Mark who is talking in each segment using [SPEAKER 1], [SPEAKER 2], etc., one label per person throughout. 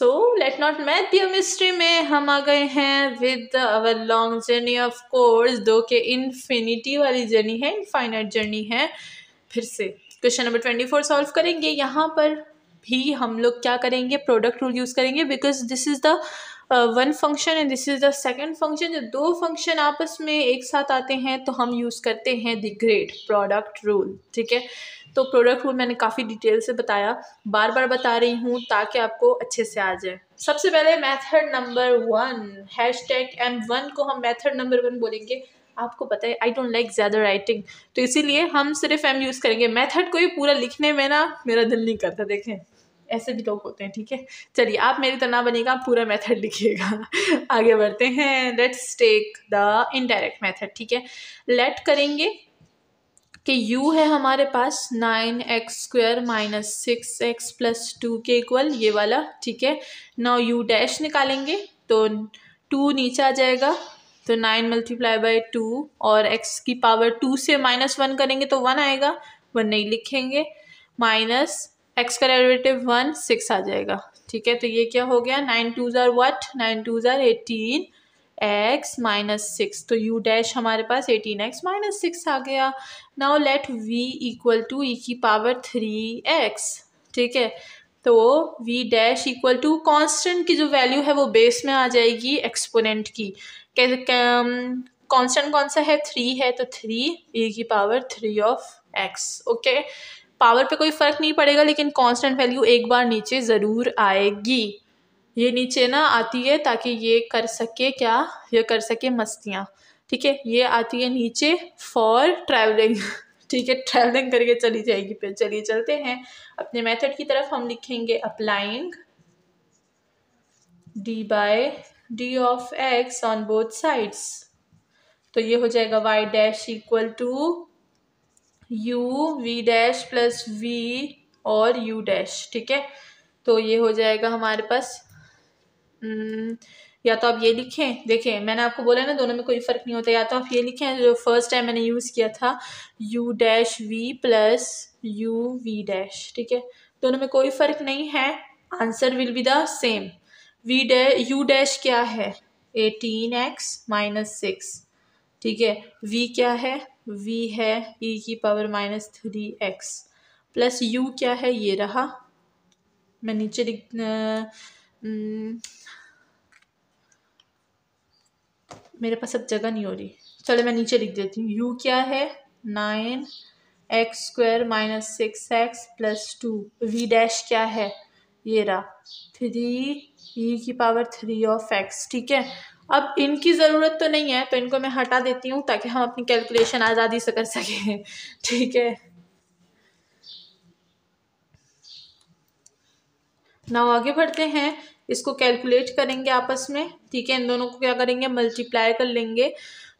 [SPEAKER 1] so let not math B में हम आ गए हैं with our long journey of course दो के इन्फिनिटी वाली जर्नी है इनफाइनाइट जर्नी है फिर से question number twenty four solve करेंगे यहाँ पर भी हम लोग क्या करेंगे प्रोडक्ट रूल यूज़ करेंगे because this is the one function and this is the second function जब दो फंक्शन आपस में एक साथ आते हैं तो हम यूज़ करते हैं द ग्रेट प्रोडक्ट रूल ठीक है तो प्रोडक्ट को मैंने काफ़ी डिटेल से बताया बार बार बता रही हूँ ताकि आपको अच्छे से आ जाए सबसे पहले method number one hash tag M one को हम मेथड नंबर वन बोलेंगे आपको पता है आई डोंट लाइक ज़्यादा राइटिंग तो इसीलिए हम सिर्फ एम यूज़ करेंगे मेथड को ही पूरा लिखने में ना मेरा दिल नहीं करता देखें ऐसे भी लोग होते हैं ठीक है चलिए आप मेरी तरह बनेगा पूरा मेथड लिखिएगा आगे बढ़ते हैं let's take the indirect method ठीक है लेट करेंगे कि u है हमारे पास nine x square minus six x plus two के इक्वल ये वाला ठीक है नौ u डैश निकालेंगे तो टू नीचे आ जाएगा तो नाइन मल्टीप्लाई बाई टू और एक्स की पावर टू से माइनस वन करेंगे तो वन आएगा वन नहीं लिखेंगे माइनस एक्स का डेरिवेटिव वन सिक्स आ जाएगा ठीक है तो ये क्या हो गया नाइन टू ज़ार वट नाइन टू ज़ार एटीन एक्स माइनस सिक्स तो यू डैश हमारे पास एटीन एक्स माइनस सिक्स आ गया now let v equal to e की पावर थ्री एक्स ठीक है तो v dash equal to constant की जो वैल्यू है वो बेस में आ जाएगी एक्सपोनेंट की कॉन्स्टेंट कौन सा है थ्री है तो थ्री e की power three of x okay power पे कोई फ़र्क नहीं पड़ेगा लेकिन कांस्टेंट वैल्यू एक बार नीचे ज़रूर आएगी ये नीचे ना आती है ताकि ये कर सके क्या ये कर सके मस्तियाँ ठीक है ये आती है नीचे फॉर ट्रैवलिंग ठीक है ट्रैवलिंग करके चली जाएगी फिर चलिए चलते हैं अपने मेथड की तरफ हम लिखेंगे applying d by d of x on both sides तो ये हो जाएगा y dash equal to u v dash plus v और यू डैश ठीक है तो ये हो जाएगा हमारे पास हम्म, या तो आप ये लिखें देखें मैंने आपको बोला ना दोनों में कोई फ़र्क नहीं होता या तो आप ये लिखें जो फर्स्ट टाइम मैंने यूज़ किया था u dash v plus u v dash ठीक है दोनों में कोई फ़र्क नहीं है answer will be the same v डे यू डैश क्या है एटीन एक्स माइनस सिक्स ठीक है वी क्या है वी है ई e की power minus three x plus u क्या है ये रहा मैं नीचे लिख हम्म, मेरे पास अब जगह नहीं हो रही चलो मैं नीचे लिख देती हूँ यू क्या है nine x square minus six x plus two v dash क्या है ये रहा थ्री ई e की पावर थ्री ऑफ एक्स ठीक है अब इनकी ज़रूरत तो नहीं है तो इनको मैं हटा देती हूँ ताकि हम अपनी कैलकुलेशन आज़ादी से कर सकें ठीक है ना आगे बढ़ते हैं इसको कैलकुलेट करेंगे आपस में ठीक है इन दोनों को क्या करेंगे मल्टीप्लाई कर लेंगे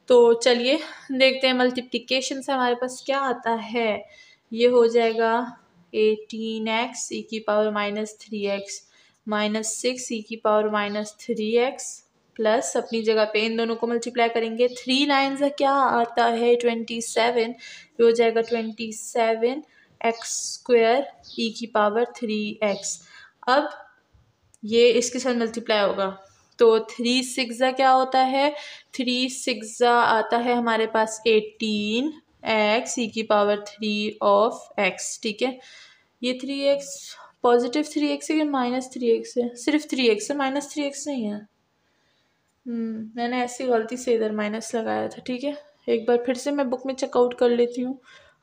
[SPEAKER 1] तो चलिए देखते हैं मल्टीप्लिकेशन से हमारे पास क्या आता है ये हो जाएगा एटीन एक्स ई की power minus three x minus six e की power minus three x plus अपनी जगह पे इन दोनों को मल्टीप्लाई करेंगे थ्री नाइन से क्या आता है ट्वेंटी सेवन ये हो जाएगा twenty seven x square e की पावर थ्री एक्स अब ये इसके साथ मल्टीप्लाई होगा तो थ्री सिक्सा क्या होता है थ्री सिक्सा आता है हमारे पास एटीन एक्स ई की पावर थ्री ऑफ एक्स ठीक है ये three x positive three x है या माइनस थ्री एक्स है सिर्फ थ्री एक्स है माइनस थ्री एक्स नहीं है हम्म, मैंने ऐसी गलती से इधर माइनस लगाया था ठीक है एक बार फिर से मैं बुक में चेकआउट कर लेती हूँ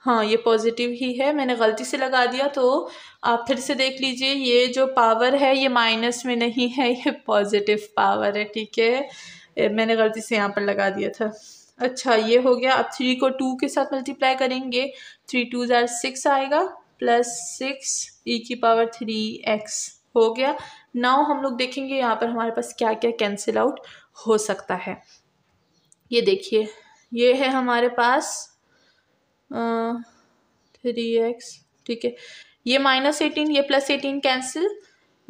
[SPEAKER 1] हाँ ये पॉजिटिव ही है मैंने गलती से लगा दिया तो आप फिर से देख लीजिए ये जो पावर है ये माइनस में नहीं है ये पॉजिटिव पावर है ठीक है मैंने गलती से यहाँ पर लगा दिया था अच्छा ये हो गया अब थ्री को टू के साथ मल्टीप्लाई करेंगे थ्री टू ज़ार सिक्स आएगा प्लस सिक्स ई की पावर थ्री एक्स हो गया नाउ हम लोग देखेंगे यहाँ पर हमारे पास क्या क्या कैंसिल आउट हो सकता है ये देखिए ये है हमारे पास थ्री एक्स ठीक है ये माइनस एटीन ये प्लस एटीन कैंसिल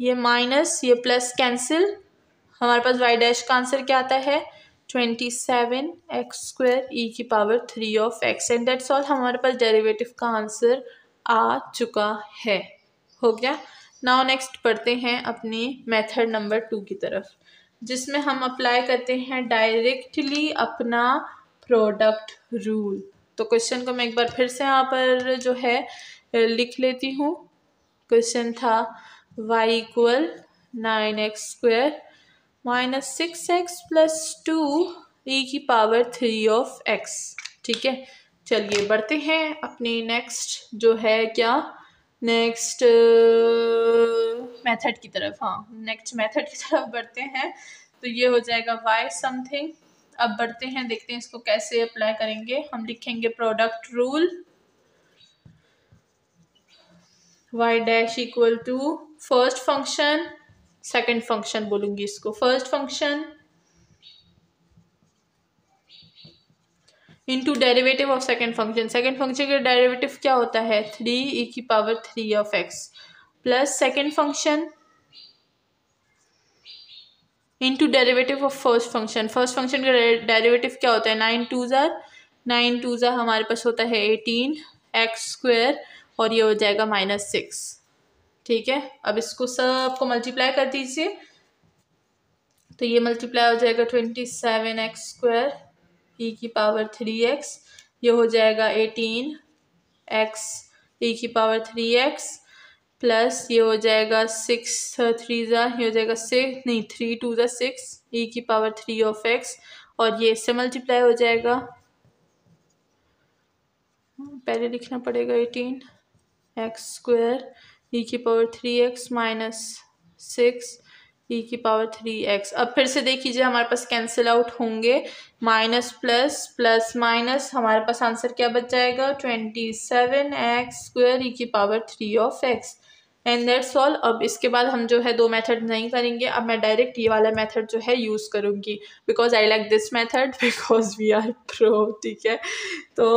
[SPEAKER 1] ये माइनस ये प्लस कैंसिल हमारे पास वाई डैश का आंसर क्या आता है twenty seven x square e की power three of x and that's all हमारे पास डेरिवेटिव का आंसर आ चुका है हो गया नाउ नेक्स्ट पढ़ते हैं अपनी मेथड नंबर टू की तरफ जिसमें हम अप्लाई करते हैं डायरेक्टली अपना प्रोडक्ट रूल तो क्वेश्चन को मैं एक बार फिर से यहाँ पर जो है लिख लेती हूँ क्वेश्चन था y equal nine x square minus six x plus two e की पावर थ्री ऑफ एक्स ठीक है चलिए बढ़ते हैं अपने नेक्स्ट जो है क्या नेक्स्ट मेथड की तरफ हाँ नेक्स्ट मेथड की तरफ बढ़ते हैं तो ये हो जाएगा वाई समथिंग अब बढ़ते हैं देखते हैं इसको कैसे अप्लाई करेंगे हम लिखेंगे product rule y dash equal to first function second function बोलूंगी इसको first function into derivative of second function second function का डेरिवेटिव क्या होता है थ्री ई e की power three of x plus second function into derivative of first function first function का derivative क्या होता है नाइन टू ज़ार नाइन टू जार हमारे पास होता है एटीन एक्स स्क्वेयर और ये हो जाएगा माइनस सिक्स ठीक है अब इसको सबको मल्टीप्लाई कर दीजिए तो ये मल्टीप्लाई हो जाएगा twenty seven x square e e की पावर थ्री एक्स ये हो जाएगा एटीन एक्स ई e की पावर थ्री एक्स प्लस ये हो जाएगा सिक्स थ्री ज़ा ये हो जाएगा सिक्स नहीं थ्री टू ज़ा सिक्स ई e की पावर थ्री ऑफ एक्स और ये इससे मल्टीप्लाई हो जाएगा पहले लिखना पड़ेगा एटीन एक्स स्क्वायर ई की power three x minus six e की पावर थ्री एक्स अब फिर से देख लीजिए हमारे पास कैंसिल आउट होंगे माइनस प्लस प्लस माइनस हमारे पास आंसर क्या बच जाएगा twenty seven x square e की power three of x and that's all अब इसके बाद हम जो है दो मेथड नहीं करेंगे अब मैं डायरेक्ट ये वाला मेथड जो है यूज़ करूँगी because I like this method because we are pro ठीक है तो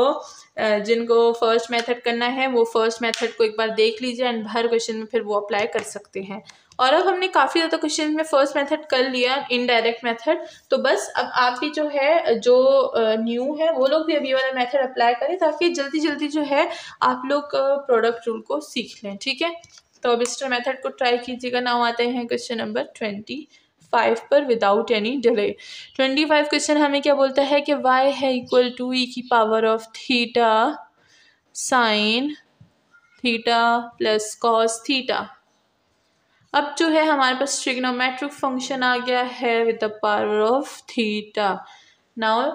[SPEAKER 1] जिनको फर्स्ट मेथड करना है वो फर्स्ट मेथड को एक बार देख लीजिए एंड हर क्वेश्चन में फिर वो अप्लाई कर सकते हैं और अब हमने काफ़ी ज़्यादा क्वेश्चन में फर्स्ट मेथड कर लिया इनडायरेक्ट मेथड तो बस अब आप ही जो है जो न्यू है वो लोग भी अभी वाला मेथड अप्लाई करें ताकि जल्दी जल्दी जो है आप लोग प्रोडक्ट रूल को सीख लें ठीक है तो अब इस मेथड को ट्राई कीजिएगा नाउ आते हैं क्वेश्चन नंबर ट्वेंटी फाइव पर without any delay twenty five question हमें क्या बोलता है कि वाई है इक्वल टू ई की power of theta sine theta plus cos theta अब जो है हमारे पास ट्रिग्नोमेट्रिक फंक्शन आ गया है with the power of theta now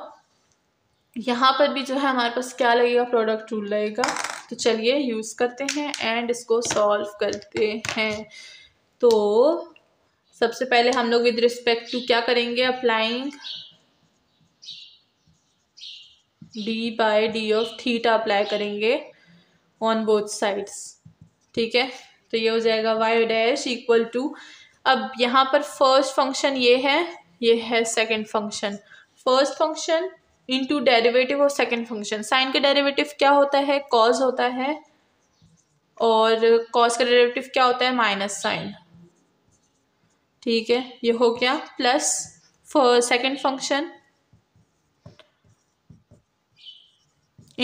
[SPEAKER 1] यहाँ पर भी जो है हमारे पास क्या लगेगा प्रोडक्ट रूल लगेगा तो चलिए यूज़ करते हैं एंड इसको सॉल्व करते हैं तो सबसे पहले हम लोग विद रिस्पेक्ट टू क्या करेंगे applying d by d of theta apply करेंगे ऑन बोथ साइड्स ठीक है तो ये हो जाएगा वाई डैश इक्वल टू अब यहाँ पर फर्स्ट फंक्शन ये है ये है second function first function into derivative of second function sine का डेरिवेटिव क्या होता है कॉज होता है और कॉज का डेरिवेटिव क्या होता है माइनस साइन ठीक है ये हो गया plus second function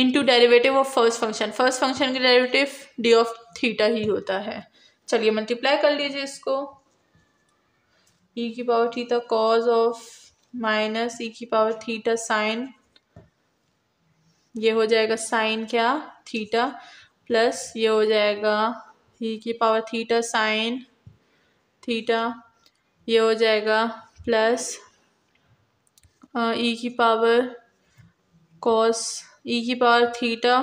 [SPEAKER 1] into derivative of first function first function का डेरिवेटिव डी ऑफ थीटा ही होता है चलिए मल्टीप्लाई कर लीजिए इसको ई e की power theta cos of minus e e की पावर थीटा साइन ये हो जाएगा साइन क्या थीटा प्लस ये हो जाएगा ई e की पावर थीटा साइन थीटा ये हो जाएगा प्लस ई e की पावर कॉस ई की पावर थीटा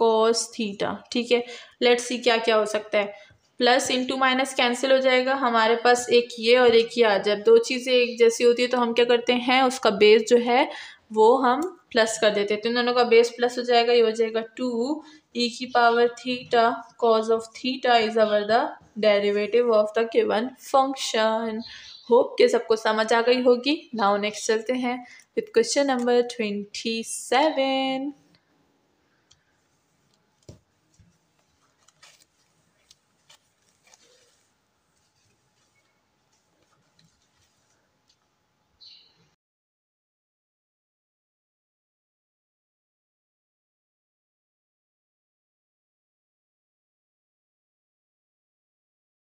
[SPEAKER 1] कॉस थीटा ठीक है लेट्स सी क्या क्या हो सकता है प्लस इंटू माइनस कैंसिल हो जाएगा हमारे पास एक ये और एक ये आ जब दो चीज़ें एक जैसी होती है तो हम क्या करते हैं उसका बेस जो है वो हम प्लस कर देते हैं तो इन दोनों का बेस प्लस हो जाएगा ये हो जाएगा टू ई e की power theta cos of theta is our the derivative of the given function hope के सबको समझ आ गई होगी नाउ नेक्स्ट चलते हैं with question number twenty seven